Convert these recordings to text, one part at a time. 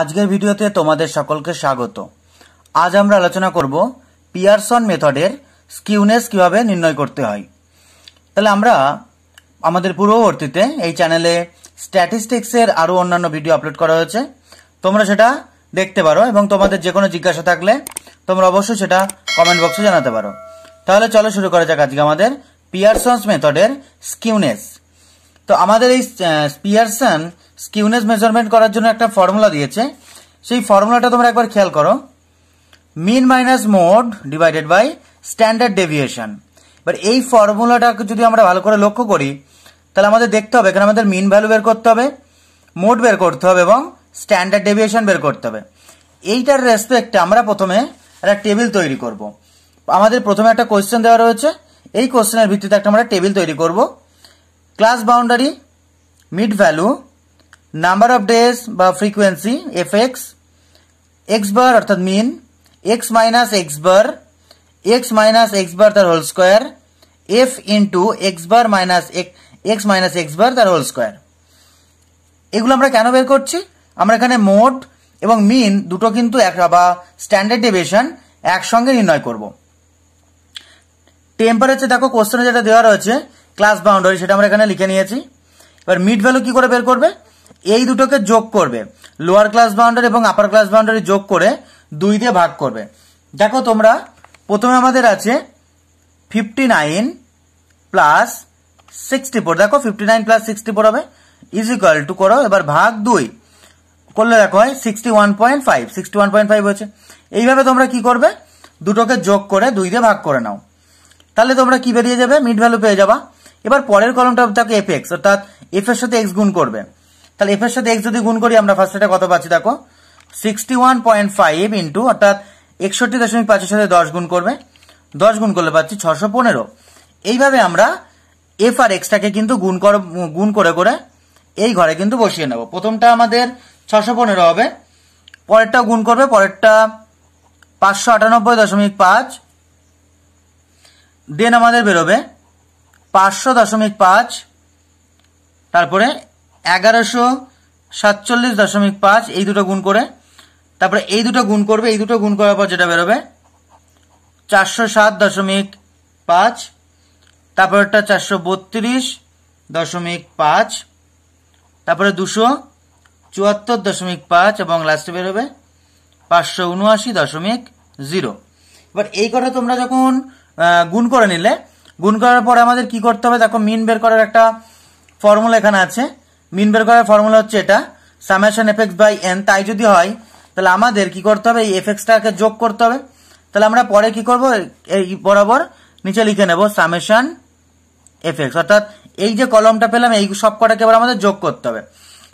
আজকের ভিডিওতে তোমাদের সকলকে স্বাগত আজ আমরা আলোচনা করব পিয়ারসন মেথডের স্কিউনেস কিভাবে নির্ণয় করতে হয় তাহলে আমরা আমাদের পূর্ববর্তীতে এই চ্যানেলে স্ট্যাটিস্টিক্সের আরও অন্যান্য ভিডিও আপলোড করা হয়েছে তোমরা সেটা দেখতে পারো এবং তোমাদের যে কোনো জিজ্ঞাসা থাকলে তোমরা অবশ্যই সেটা কমেন্ট বক্সে জানাতে পারো তাহলে চলো শুরু করা যাক আজকে আমাদের পিয়ারসন মেথডের স্কিউনেস তো আমাদের এই পিয়ারসন স্কিউনেস মেজারমেন্ট করার জন্য একটা ফর্মুলা দিয়েছে সেই ফর্মুলাটা তোমরা একবার খেয়াল করো mean minus mode divided by standard deviation এবার এই ফর্মুলাটাকে যদি আমরা ভালো করে লক্ষ্য করি তাহলে আমাদের দেখতে হবে এখানে আমাদের মিন ভ্যালু বের করতে হবে মোড বের করতে হবে এবং স্ট্যান্ডার্ড ডেভিয়েশন বের করতে হবে এইটার রেসপেক্টে আমরা প্রথমে একটা টেবিল তৈরি করব। আমাদের প্রথমে একটা কোয়েশ্চেন দেওয়া রয়েছে এই কোয়েশ্চেনের ভিত্তিতে একটা আমরা টেবিল তৈরি করব class boundary mid value number of days বা frequency F X X bar অর্থাৎ mean X minus X bar X minus X bar তার whole square F into X bar minus X minus X bar তার whole square এগুলো আমরা কেন বের করছি আমরা এখানে মোট এবং মিন দুটো কিন্তু একটা বা স্ট্যান্ডার্ড ডেভিয়েশন একসঙ্গে নির্ণয় করব টেম্পারেচার দেখো কোশ্চেনে যেটা দেওয়া রয়েছে ক্লাস বাউন্ডারি সেটা আমরা এখানে লিখে নিয়েছি এবার মিড ভ্যালু কি করে বের করবে এই দুটোকে যোগ করবে লোয়ার ক্লাস বাউন্ডারি এবং আপার ক্লাস বাউন্ডারি যোগ করে দুই দিয়ে ভাগ করবে দেখো তোমরা প্রথমে আমাদের আছে fifty nine plus sixty four দেখো fifty nine plus sixty four হবে ইজ টু করো এবার ভাগ দুই করলে দেখো হয় sixty one point five sixty one point five হচ্ছে এইভাবে তোমরা কি করবে দুটোকে যোগ করে দুই দিয়ে ভাগ করে নাও তাহলে তোমরা কি বেরিয়ে যাবে মিড ভ্যালু পেয়ে যাবা এবার পরের কলমটা দেখো এফ এক্স অর্থাৎ এফ এর সাথে এক্স গুণ করবে তাহলে এফ এর সাথে এক্স যদি গুণ করি আমরা ফার্স্ট এটা কত পাচ্ছি দেখো sixty one point five into অর্থাৎ একষট্টি দশমিক পাঁচের সাথে দশ গুণ করবে দশ গুণ করলে পাচ্ছি ছশো পনেরো এইভাবে আমরা এফ আর এক্সটাকে কিন্তু গুণ কর গুণ করে করে এই ঘরে কিন্তু বসিয়ে নেব প্রথমটা আমাদের ছশো পনেরো হবে পরেরটা গুণ করবে পরেরটা পাঁচশো আটানব্বই দশমিক পাঁচ দেন আমাদের বেরোবে পাঁচশো দশমিক পাঁচ তারপরে এগারোশো সাতচল্লিশ দশমিক পাঁচ এই দুটো গুণ করে তারপরে এই দুটো গুণ করবে এই দুটো গুণ করার পর যেটা বেরোবে চারশো সাত দশমিক পাঁচ তারপরটা চারশো বত্রিশ দশমিক পাঁচ তারপরে দুশো চুয়াত্তর দশমিক পাঁচ এবং লাস্টে বেরোবে পাঁচশো উনআশি দশমিক জিরো এবার এই কথা তোমরা যখন গুণ করে নিলে গুণ করার পর আমাদের কি করতে হবে দেখো মিন বের করার একটা ফর্মুলা এখানে আছে মিন বের করার ফর্মুলা হচ্ছে এটা সামেশন এফ বাই এন তাই যদি হয় তাহলে আমাদের কি করতে হবে এই এফ যোগ করতে হবে তাহলে আমরা পরে কি করব এই বরাবর নিচে লিখে নেব সামেশন এফ অর্থাৎ এই যে কলমটা পেলাম এই সব কটাকে এবার আমাদের যোগ করতে হবে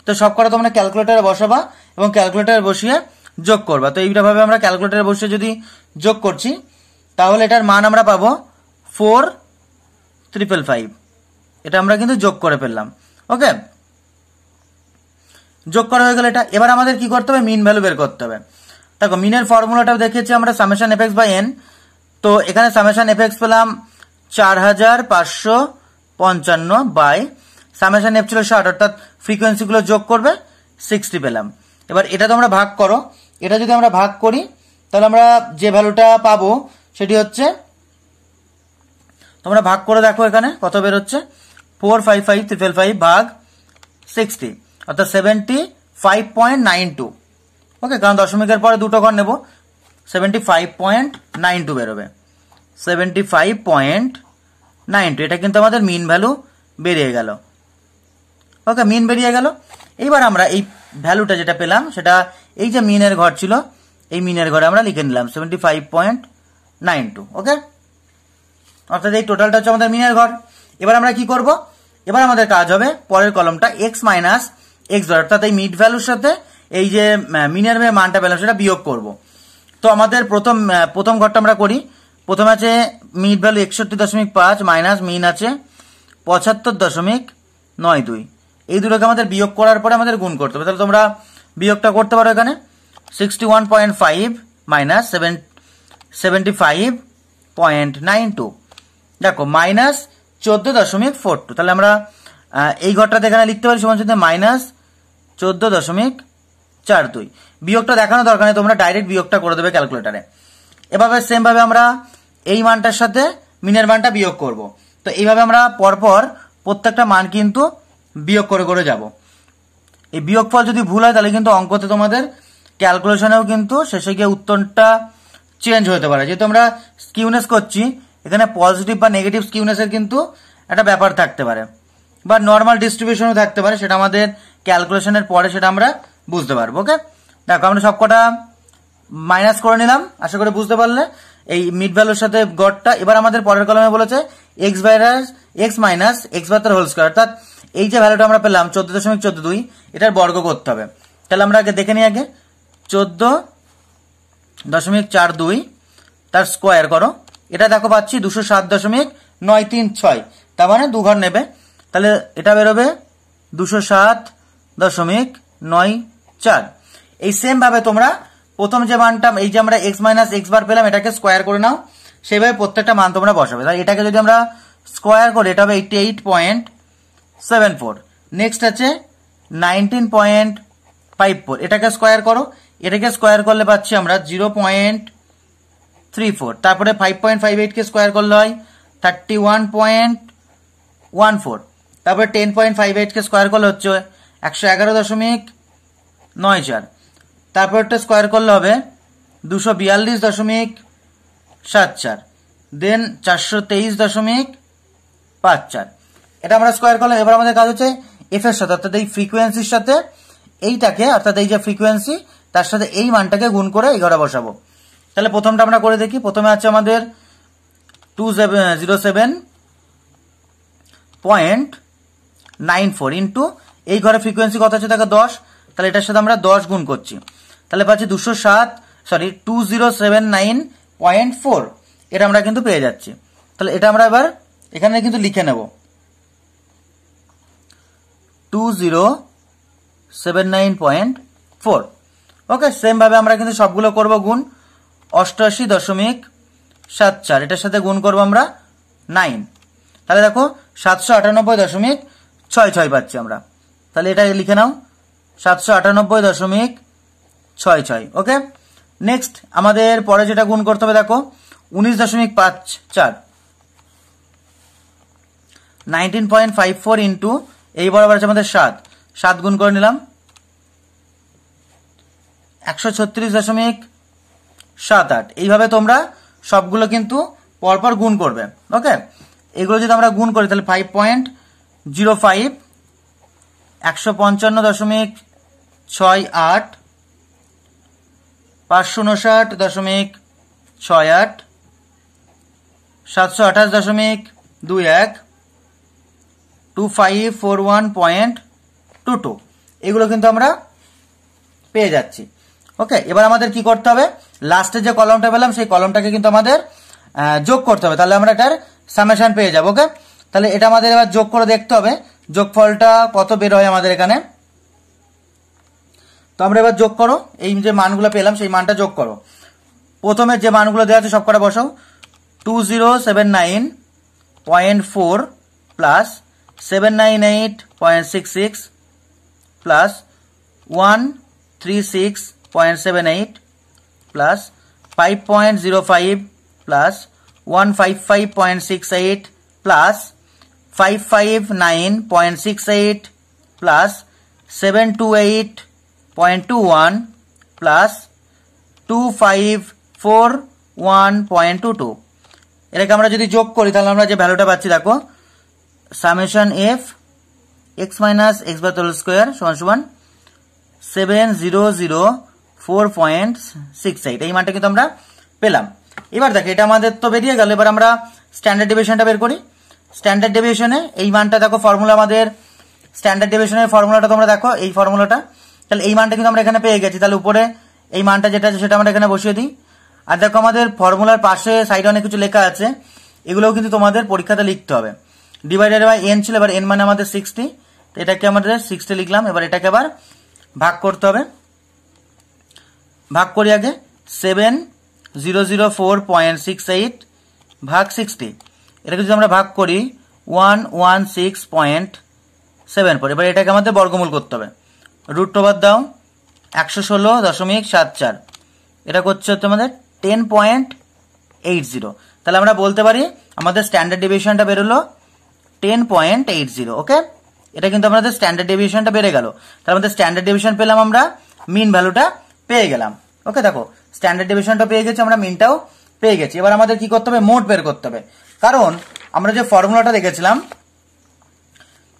তো সব কটা তোমরা ক্যালকুলেটারে বসাবা এবং ক্যালকুলেটারে বসিয়ে যোগ করবা তো এইভাবে আমরা ক্যালকুলেটারে বসে যদি যোগ করছি তাহলে এটার মান আমরা পাবো ফোর ট্রিপল ফাইভ এটা আমরা কিন্তু যোগ করে ফেললাম ওকে যোগ করা হয়ে গেল এটা এবার আমাদের কি করতে হবে মিন ভ্যালু বের করতে হবে দেখো মিনের ফর্মুলাটা দেখেছি আমরা সামেশন এফেক্স বাই এন তো এখানে সামেশন এফেক্স পেলাম চার হাজার পাঁচশো পঞ্চান্ন বাই সামেশন এফ ছিল ষাট অর্থাৎ ফ্রিকোয়েন্সিগুলো যোগ করবে সিক্সটি পেলাম এবার এটা তোমরা ভাগ করো এটা যদি আমরা ভাগ করি তাহলে আমরা যে ভ্যালুটা পাবো সেটি হচ্ছে তোমরা ভাগ করে দেখো এখানে কত বের হচ্ছে four five five triple five ভাগ সিক্সটি অর্থাৎ seventy five point nine two okay কারণ দশমিকের পরে দুটো ঘর নেব seventy five point nine two বেরোবে seventy five point nine two এটা কিন্তু আমাদের মিন ভ্যালু বেরিয়ে গেল ওকে মিন বেরিয়ে গেল এইবার আমরা এই ভ্যালুটা যেটা পেলাম সেটা এই যে মিনের ঘর ছিল এই মিনের ঘরে আমরা লিখে নিলাম seventy five point nine two okay অর্থাৎ এই টোটালটা হচ্ছে আমাদের মিনের ঘর এবার আমরা কি করব এবার আমাদের কাজ হবে পরের কলমটা এক্স মাইনাস এক্স ডট অর্থাৎ এই মিড ভ্যালুর সাথে এই যে মিনিমামের মানটা ভ্যালু সেটা বিয়োগ করব তো আমাদের প্রথম প্রথম ঘরটা আমরা করি প্রথম আছে মিড ভ্যালু একষট্টি দশমিক পাঁচ মাইনাস মিন আছে পঁচাত্তর দশমিক নয় দুই এই দুটোকে আমাদের বিয়োগ করার পরে আমাদের গুণ করতে হবে তাহলে তোমরা বিয়োগটা করতে পারো এখানে sixty one point five minus seven seventy five point nine two দেখো মাইনাস চোদ্দো দশমিক ফোর টু তাহলে আমরা এই ঘরটাতে এখানে লিখতে পারি সমান মাইনাস চোদ্দ দশমিক চার দুই বিয়োগটা দেখানো দরকার নেই তোমরা ডাইরেক্ট বিয়োগটা করে দেবে ক্যালকুলেটারে এভাবে সেমভাবে আমরা এই মানটার সাথে মিনের মানটা বিয়োগ করব তো এইভাবে আমরা পরপর প্রত্যেকটা মান কিন্তু বিয়োগ করে করে যাব এই বিয়োগফল যদি ভুল হয় তাহলে কিন্তু অঙ্কতে তোমাদের ক্যালকুলেশনেও কিন্তু শেষে গিয়ে উত্তরটা চেঞ্জ হতে পারে যেহেতু আমরা স্কিউনেস করছি এখানে পজিটিভ বা নেগেটিভ স্কিউনেসের কিন্তু একটা ব্যাপার থাকতে পারে বা নর্মাল ডিস্ট্রিবিউশনও থাকতে পারে সেটা আমাদের ক্যালকুলেশনের পরে সেটা আমরা বুঝতে পারবো ওকে দেখো আমরা সবকটা মাইনাস করে নিলাম আশা করে বুঝতে পারলে এই মিড ভ্যালুর সাথে গড়টা এবার আমাদের পরের কলমে বলেছে এক্স ভাইরাস এক্স মাইনাস এক্স বাহাত্তর হোল স্কোয়ার অর্থাৎ এই যে ভ্যালুটা আমরা পেলাম চোদ্দ দশমিক চোদ্দ দুই এটার বর্গ করতে হবে তাহলে আমরা আগে দেখে নিই আগে চোদ্দ দশমিক চার দুই তার স্কোয়ার করো এটা দেখো পাচ্ছি দুশো সাত দশমিক নয় তিন ছয় তার মানে দু ঘর নেবে তাহলে এটা বেরোবে দুশো সাত দশমিক নয় চার এই সেমভাবে তোমরা প্রথম যে মানটা এই যে আমরা এক্স মাইনাস এক্স বার পেলাম এটাকে স্কোয়ার করে নাও সেভাবে প্রত্যেকটা মান তোমরা বসাবে তাহলে এটাকে যদি আমরা স্কোয়ার করে এটা হবে eighty eight point seven four next আছে নাইনটিন পয়েন্ট ফাইভ ফোর এটাকে স্কোয়ার করো এটাকে স্কোয়ার করলে পাচ্ছি আমরা জিরো পয়েন্ট থ্রি ফোর তারপরে ফাইভ পয়েন্ট ফাইভ এইটকে স্কোয়ার করলে হয় thirty one point one four তারপরে টেন পয়েন্ট ফাইভ এইটকে স্কোয়ার করলে হচ্ছে একশো এগারো দশমিক নয় চার তারপরটা স্কোয়ার করলে হবে দুশো বিয়াল্লিশ দশমিক সাত চার দেন চারশো তেইশ দশমিক পাঁচ চার এটা আমরা স্কোয়ার করলাম এবার আমাদের কাজ হচ্ছে এফ এর সাথে অর্থাৎ এই ফ্রিকোয়েন্সির সাথে এইটাকে অর্থাৎ এই যে ফ্রিকোয়েন্সি তার সাথে এই মানটাকে গুণ করে এই ঘরে বসাবো তাহলে প্রথমটা আমরা করে দেখি প্রথমে আছে আমাদের two seven zero seven point nine four into এই ঘরে ফ্রিকোয়েন্সি কত আছে দেখো দশ তাহলে এটার সাথে আমরা দশ গুণ করছি তাহলে পাচ্ছি দুশো সাত sorry two zero seven nine point four এটা আমরা কিন্তু পেয়ে যাচ্ছি তাহলে এটা আমরা এবার এখানে কিন্তু লিখে নেব two zero seven nine point four okay সেমভাবে আমরা কিন্তু সবগুলো করব গুণ অষ্টআশি দশমিক সাত চার এটার সাথে গুণ করবো আমরা নাইন তাহলে দেখো সাতশো আটানব্বই দশমিক ছয় ছয় পাচ্ছি আমরা তাহলে এটা লিখে নাও সাতশো আটানব্বই দশমিক ছয় ছয় ওকে নেক্সট আমাদের পরে যেটা গুণ করতে হবে দেখো উনিশ দশমিক পাঁচ চার nineteen point five four into এই বরাবর আছে আমাদের সাত সাত গুণ করে নিলাম একশো ছত্রিশ দশমিক সাত আট এইভাবে তোমরা সবগুলো কিন্তু পরপর গুণ করবে ওকে এগুলো যদি আমরা গুণ করি তাহলে ফাইভ পয়েন্ট জিরো ফাইভ একশো পঞ্চান্ন দশমিক ছয় আট পাঁচশো উনষাট দশমিক ছয় আট সাতশো আঠাশ দশমিক দুই এক two five four one point two two এগুলো কিন্তু আমরা পেয়ে যাচ্ছি ওকে এবার আমাদের কি করতে হবে লাস্টে যে কলমটা পেলাম সেই কলমটাকে কিন্তু আমাদের যোগ করতে হবে তাহলে আমরা এটার সামেশন পেয়ে যাবো ওকে তাহলে এটা আমাদের এবার যোগ করে দেখতে হবে যোগফলটা কত বের হয় আমাদের এখানে তো আমরা এবার যোগ করো এই যে মানগুলো পেলাম সেই মানটা যোগ করো প্রথমে যে মানগুলো দেওয়া আছে সব কটা বসাও two zero seven nine point four plus seven nine eight point six six plus one three six point seven eight plus five point zero five plus one five five point six eight plus 559.68 plus 728.21 plus 2541.22 এটাকে আমরা যদি যোগ করি তাহলে আমরা যে ভ্যালুটা পাচ্ছি দেখো summation f x minus x by তোল স্কোয়ার সমান সমান seven zero zero four point six eight এই মানটা কিন্তু আমরা পেলাম এবার দেখো এটা আমাদের তো বেরিয়ে গেল এবার আমরা স্ট্যান্ডার্ড ডিভিশনটা বের করি স্ট্যান্ডার্ড ডেভিয়েশনে এই মানটা দেখো ফর্মুলা আমাদের স্ট্যান্ডার্ড ডেভিয়েশনের ফর্মুলাটা তোমরা দেখো এই ফর্মুলাটা তাহলে এই মানটা কিন্তু আমরা এখানে পেয়ে গেছি তাহলে উপরে এই মানটা যেটা আছে সেটা আমরা এখানে বসিয়ে দিই আর দেখো আমাদের ফর্মুলার পাশে সাইডে অনেক কিছু লেখা আছে এগুলোও কিন্তু তোমাদের পরীক্ষাতে লিখতে হবে ডিভাইডেড বাই এন ছিল এবার এন মানে আমাদের সিক্সটি তো এটাকে আমাদের সিক্সটি লিখলাম এবার এটাকে আবার ভাগ করতে হবে ভাগ করি আগে seven zero zero four point six eight ভাগ সিক্সটি এটাকে যদি আমরা ভাগ করি one one six point seven four এবার এটাকে আমাদের বর্গমূল করতে হবে রুট ওভার দাও একশো ষোলো দশমিক সাত চার এটা করছে হচ্ছে আমাদের টেন পয়েন্ট এইট জিরো তাহলে আমরা বলতে পারি আমাদের স্ট্যান্ডার্ড ডিভিশনটা বেরোলো ten point eight zero okay এটা কিন্তু আমাদের স্ট্যান্ডার্ড ডিভিশনটা বেড়ে গেল তাহলে আমাদের স্ট্যান্ডার্ড ডিভিশন পেলাম আমরা মিন ভ্যালুটা পেয়ে গেলাম ওকে দেখো স্ট্যান্ডার্ড ডিভিশনটা পেয়ে গেছি আমরা মিনটাও পেয়ে গেছি এবার আমাদের কি করতে হবে মোট বের করতে হবে কারণ আমরা যে ফর্মুলাটা দেখেছিলাম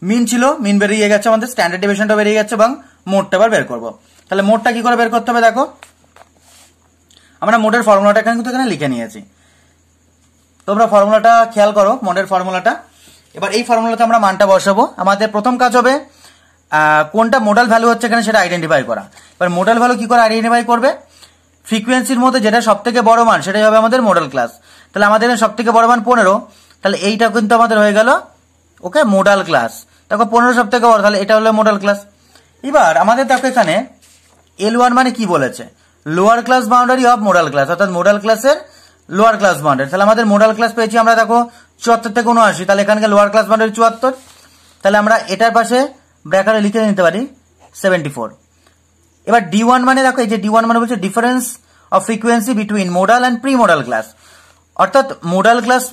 মিন ছিল মিন বেরিয়ে গেছে আমাদের স্ট্যান্ডার্ড ডিভিশনটা বেরিয়ে গেছে এবং মোটটা এবার বের করবো তাহলে মোটটা কি করে বের করতে হবে দেখো আমরা মোটের ফর্মুলাটা এখানে কিন্তু এখানে লিখে নিয়েছি তোমরা ফর্মুলাটা খেয়াল করো মোটের ফর্মুলাটা এবার এই ফর্মুলাতে আমরা মানটা বসাবো আমাদের প্রথম কাজ হবে কোনটা মোডাল ভ্যালু হচ্ছে এখানে সেটা আইডেন্টিফাই করা এবার মোডাল ভ্যালু কি করে আইডেন্টিফাই করবে ফ্রিকোয়েন্সির মধ্যে যেটা সব থেকে বড় মান সেটাই হবে আমাদের মোডাল ক্লাস তাহলে আমাদের এখানে সব থেকে বড় মান পনেরো তাহলে এইটা কিন্তু আমাদের হয়ে গেল ওকে মোডাল ক্লাস দেখো পনেরো সব থেকে বড় তাহলে এটা হলো মোডাল ক্লাস এবার আমাদের দেখো এখানে এল ওয়ান মানে কি বলেছে lower class boundary of modal class অর্থাৎ মোডাল ক্লাসের লোয়ার ক্লাস বাউন্ডারি তাহলে আমাদের মোডাল ক্লাস পেয়েছি আমরা দেখো চুয়াত্তর থেকে উনআশি তাহলে এখানকার লোয়ার ক্লাস বাউন্ডারি চুয়াত্তর তাহলে আমরা এটার পাশে ব্র্যাকারে লিখে নিতে পারি সেভেন্টি ফোর এবার ডি ওয়ান মানে দেখো এই যে ডি ওয়ান মানে বলছে difference of frequency between modal and pre modal class অর্থাৎ মোডাল ক্লাস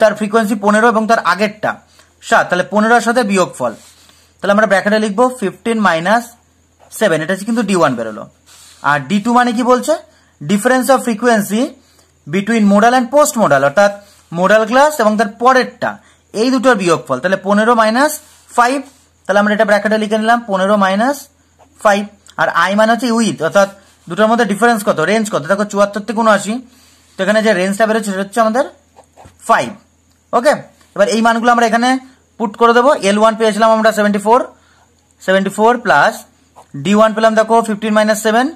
তার ফ্রিকোয়েন্সি পনেরো এবং তার আগেরটা সাত তাহলে পনেরোর সাথে বিয়োগ ফল তাহলে আমরা ব্র্যাকেটে লিখবো ফিফটিন মাইনাস সেভেন এটা হচ্ছে কিন্তু ডি ওয়ান বেরোলো আর ডি টু মানে কি বলছে difference of frequency between modal and post modal অর্থাৎ মোডাল ক্লাস এবং তার পরেরটা এই দুটোর ফল তাহলে পনেরো মাইনাস ফাইভ তাহলে আমরা এটা ব্র্যাকেটে লিখে নিলাম পনেরো মাইনাস ফাইভ আর আই মানে হচ্ছে উইথ অর্থাৎ দুটোর মধ্যে ডিফারেন্স কত রেঞ্জ কত দেখো চুয়াত্তর থেকে উনআশি তো এখানে যে রেঞ্জটা বেরোচ্ছে সেটা হচ্ছে আমাদের ফাইভ ওকে এবার এই মানগুলো আমরা এখানে পুট করে দেবো এল ওয়ান পেয়েছিলাম আমরা seventy four seventy four plus d one পেলাম দেখো ফিফটিন মাইনাস সেভেন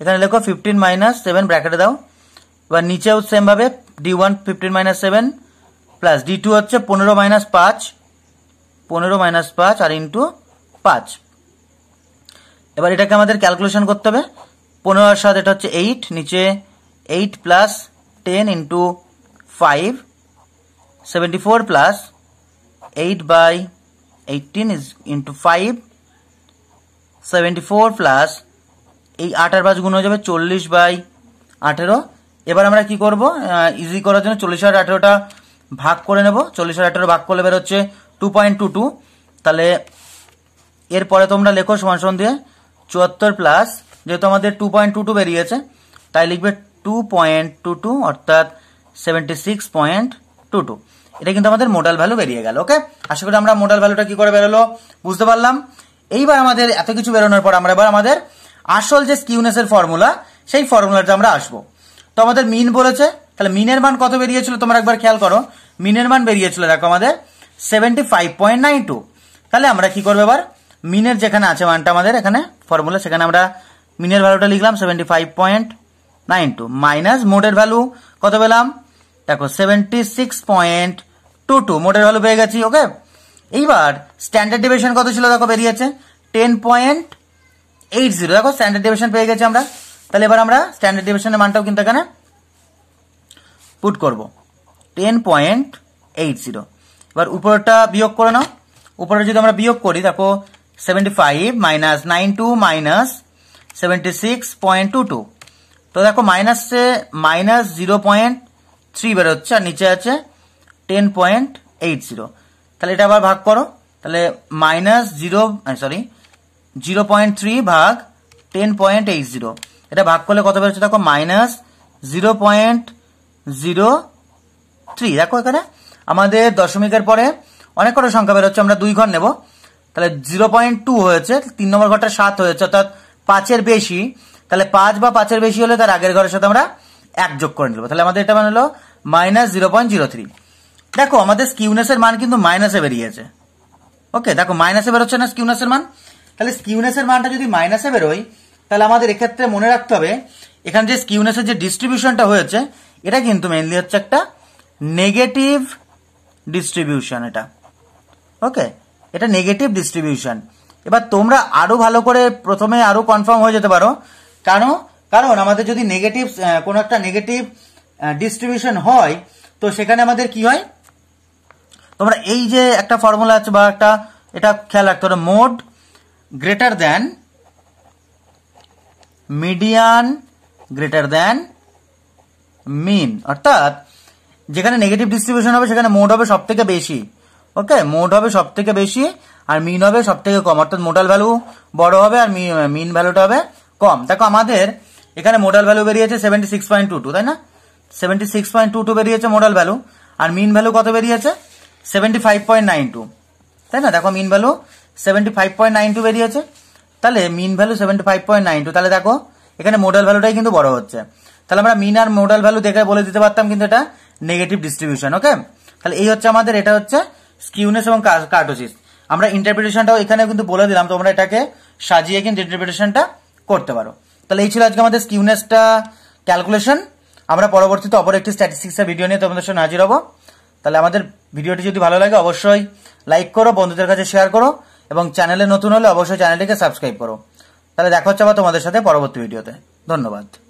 এখানে লেখো ফিফটিন মাইনাস সেভেন ব্র্যাকেটে দাও এবার নিচেও সেমভাবে d one fifteen minus seven plus d two হচ্ছে পনেরো মাইনাস পাঁচ পনেরো মাইনাস পাঁচ আর ইন্টু পাঁচ এবার এটাকে আমাদের ক্যালকুলেশন করতে হবে পনেরো সাত এটা হচ্ছে এইট নিচে eight plus 10 into 5 74 plus 8 by 18 is into 5 74 plus এই আটার পাঁচ গুণ হয়ে যাবে চল্লিশ বাই আঠেরো এবার আমরা কি করব ইজি করার জন্য চল্লিশ আর আঠেরোটা ভাগ করে নেব চল্লিশ আর আঠেরো ভাগ করলে হচ্ছে টু পয়েন্ট টু টু তাহলে এরপরে তোমরা লেখো সমান সমান দিয়ে চুয়াত্তর প্লাস যেহেতু আমাদের টু পয়েন্ট টু টু বেরিয়েছে তাই লিখবে টু পয়েন্ট টু টু অর্থাৎ seventy six point two two এটা কিন্তু আমাদের মোডাল ভ্যালু বেরিয়ে গেল ওকে আশা করি আমরা মোডাল ভ্যালুটা কি করে বেরোলো বুঝতে পারলাম এইবার আমাদের এত কিছু বেরোনোর পর আমরা এবার আমাদের আসল যে স্কিউনেসের ফর্মুলা সেই ফর্মুলাটা আমরা আসবো তো আমাদের মিন বলেছে তাহলে মিনের মান কত বেরিয়েছিল তোমরা একবার খেয়াল করো মিনের মান বেরিয়েছিল দেখো আমাদের seventy five point nine two তাহলে আমরা কি করবো এবার মিনের যেখানে আছে মানটা আমাদের এখানে ফর্মুলা সেখানে আমরা মিনের ভ্যালুটা লিখলাম seventy five point nine two minus মোডের ভ্যালু কত পেলাম দেখো seventy six point two two মোডের ভ্যালু পেয়ে গেছি ওকে এইবার স্ট্যান্ডার্ড ডিভিশন কত ছিল দেখো বেরিয়েছে টেন পয়েন্ট এইট জিরো দেখো স্ট্যান্ডার্ড ডিভিশন পেয়ে গেছি আমরা তাহলে এবার আমরা স্ট্যান্ডার্ড ডিভিশনের মানটাও কিন্তু এখানে পুট করব টেন পয়েন্ট এইট জিরো এবার উপরটা বিয়োগ করে নাও উপরে যদি আমরা বিয়োগ করি দেখো seventy five minus nine two minus seventy six point two two তো দেখো মাইনাসে মাইনাস জিরো পয়েন্ট থ্রি বেরোচ্ছে আর নিচে আছে টেন পয়েন্ট এইট জিরো তাহলে এটা আবার ভাগ করো তাহলে minus zero sorry zero point three ভাগ টেন পয়েন্ট এইট জিরো এটা ভাগ করলে কত বেরোচ্ছে দেখো minus zero point zero three দেখো এখানে আমাদের দশমিকের পরে অনেক কটা সংখ্যা বেরোচ্ছে আমরা দুই ঘর নেব তাহলে জিরো পয়েন্ট টু হয়েছে তিন নম্বর ঘরটা সাত হয়েছে অর্থাৎ পাঁচের বেশি তাহলে পাঁচ বা পাঁচের বেশি হলে তার আগের ঘরের সাথে আমরা এক যোগ করে নেবো তাহলে আমাদের এটা মানে হলো minus zero point zero three দেখো আমাদের স্কিউনেসের মান কিন্তু মাইনাসে বেরিয়েছে ওকে দেখো মাইনাসে বেরোচ্ছে না স্কিউনেসের মান তাহলে স্কিউনেসের মানটা যদি মাইনাসে বেরোয় তাহলে আমাদের এক্ষেত্রে মনে রাখতে হবে এখানে যে স্কিউনেসের যে ডিস্ট্রিবিউশনটা হয়েছে এটা কিন্তু মেনলি হচ্ছে একটা নেগেটিভ ডিস্ট্রিবিউশন এটা ওকে এটা নেগেটিভ ডিস্ট্রিবিউশন এবার তোমরা আরো ভালো করে প্রথমে আরো কনফার্ম হয়ে যেতে পারো কেন কারণ আমাদের যদি নেগেটিভ কোনো একটা নেগেটিভ ডিস্ট্রিবিউশন হয় তো সেখানে আমাদের কি হয় তোমরা এই যে একটা ফর্মুলা আছে বা একটা এটা খেয়াল রাখতে হবে mode greater than median greater than mean অর্থাৎ যেখানে নেগেটিভ ডিস্ট্রিবিউশন হবে সেখানে মোড হবে সব থেকে বেশি ওকে মোড হবে সব থেকে বেশি আর মিন হবে সব থেকে কম অর্থাৎ মোডাল ভ্যালু বড় হবে আর মিন ভ্যালুটা হবে কম দেখো আমাদের এখানে মোডাল ভ্যালু বেরিয়েছে seventy six point two two তাই না seventy six point two two বেরিয়েছে মোডাল ভ্যালু আর মিন ভ্যালু কত বেরিয়েছে seventy five point nine two তাই না দেখো mean value seventy five point nine two বেরিয়েছে তাহলে mean value seventy five point nine two তাহলে দেখো এখানে মোডাল ভ্যালুটাই কিন্তু বড় হচ্ছে তাহলে আমরা মিন আর মোডাল ভ্যালু দেখে বলে দিতে পারতাম কিন্তু এটা নেগেটিভ ডিস্ট্রিবিউশন ওকে তাহলে এই হচ্ছে আমাদের এটা হচ্ছে স্কিউনেস এবং কার্টোসিস আমরা ইন্টারপ্রিটেশনটাও এখানে কিন্তু বলে দিলাম তোমরা এটাকে সাজিয়ে কিন্তু ইন্টারপ্রিটেশনটা করতে পারো তাহলে এই ছিল আজকে আমাদের স্কিউনেসটা ক্যালকুলেশন আমরা পরবর্তীতে অপর একটি স্ট্যাটিস্টিক্সের ভিডিও নিয়ে তোমাদের সঙ্গে হাজির হবো তাহলে আমাদের ভিডিওটি যদি ভালো লাগে অবশ্যই লাইক করো বন্ধুদের কাছে শেয়ার করো এবং চ্যানেলে নতুন হলে অবশ্যই চ্যানেলটিকে সাবস্ক্রাইব করো তাহলে দেখা হচ্ছে আবার তোমাদের সাথে পরবর্তী ভিডিওতে ধন্যবাদ